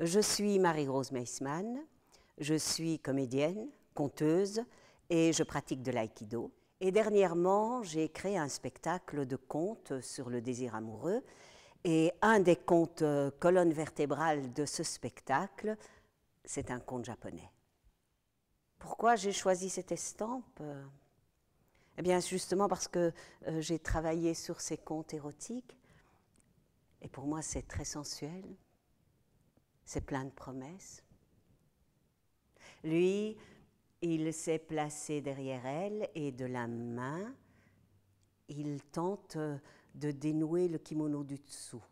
Je suis Marie-Rose Meissmann, je suis comédienne, conteuse et je pratique de l'aïkido. Et dernièrement, j'ai créé un spectacle de contes sur le désir amoureux. Et un des contes euh, colonne vertébrale de ce spectacle, c'est un conte japonais. Pourquoi j'ai choisi cette estampe Eh bien, justement parce que euh, j'ai travaillé sur ces contes érotiques. Et pour moi, c'est très sensuel c'est plein de promesses. Lui, il s'est placé derrière elle et de la main, il tente de dénouer le kimono du dessous.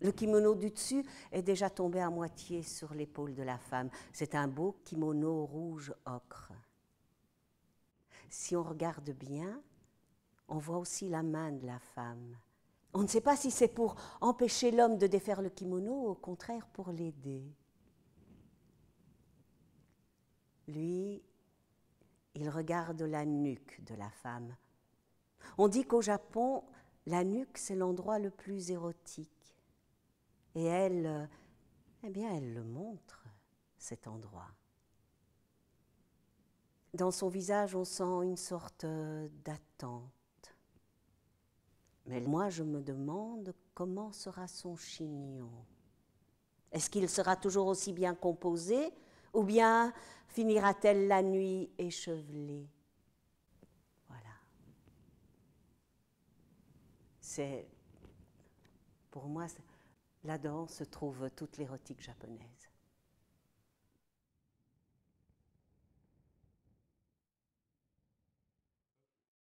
Le kimono du dessus est déjà tombé à moitié sur l'épaule de la femme. C'est un beau kimono rouge ocre. Si on regarde bien, on voit aussi la main de la femme. On ne sait pas si c'est pour empêcher l'homme de défaire le kimono ou au contraire pour l'aider. Lui, il regarde la nuque de la femme. On dit qu'au Japon, la nuque, c'est l'endroit le plus érotique. Et elle, euh, eh bien, elle le montre, cet endroit. Dans son visage, on sent une sorte euh, d'attente mais moi, je me demande comment sera son chignon. Est-ce qu'il sera toujours aussi bien composé ou bien finira-t-elle la nuit échevelée Voilà. C'est, pour moi, là-dedans se trouve toute l'érotique japonaise.